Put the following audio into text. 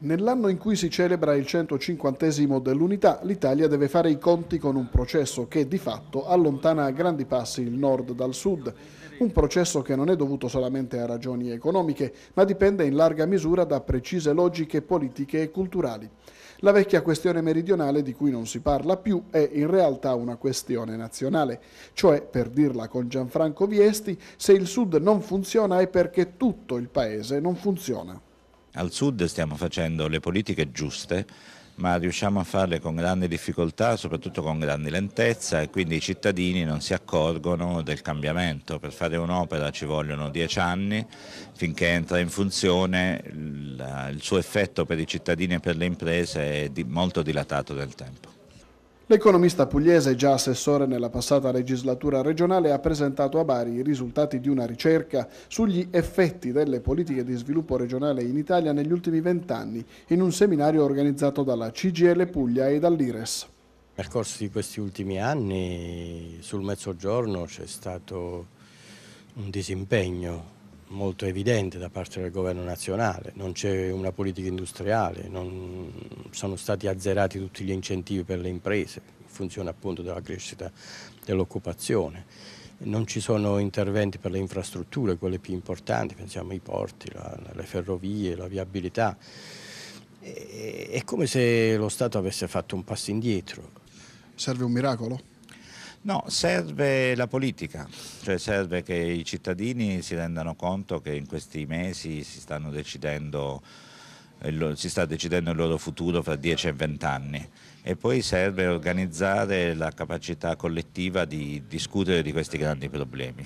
Nell'anno in cui si celebra il 150 dell'unità, l'Italia deve fare i conti con un processo che di fatto allontana a grandi passi il nord dal sud, un processo che non è dovuto solamente a ragioni economiche, ma dipende in larga misura da precise logiche politiche e culturali. La vecchia questione meridionale di cui non si parla più è in realtà una questione nazionale, cioè, per dirla con Gianfranco Viesti, se il sud non funziona è perché tutto il paese non funziona. Al sud stiamo facendo le politiche giuste, ma riusciamo a farle con grande difficoltà, soprattutto con grande lentezza e quindi i cittadini non si accorgono del cambiamento. Per fare un'opera ci vogliono dieci anni finché entra in funzione, il suo effetto per i cittadini e per le imprese è molto dilatato nel tempo. L'economista pugliese, già assessore nella passata legislatura regionale, ha presentato a Bari i risultati di una ricerca sugli effetti delle politiche di sviluppo regionale in Italia negli ultimi vent'anni in un seminario organizzato dalla CGL Puglia e dall'IRES. Nel corso di questi ultimi anni sul Mezzogiorno c'è stato un disimpegno molto evidente da parte del governo nazionale, non c'è una politica industriale, non sono stati azzerati tutti gli incentivi per le imprese, in funzione appunto della crescita dell'occupazione, non ci sono interventi per le infrastrutture, quelle più importanti, pensiamo ai porti, alle ferrovie, la viabilità. è come se lo Stato avesse fatto un passo indietro. Serve un miracolo? No, serve la politica, cioè serve che i cittadini si rendano conto che in questi mesi si, decidendo, eh, si sta decidendo il loro futuro fra 10 e 20 anni e poi serve organizzare la capacità collettiva di discutere di questi grandi problemi.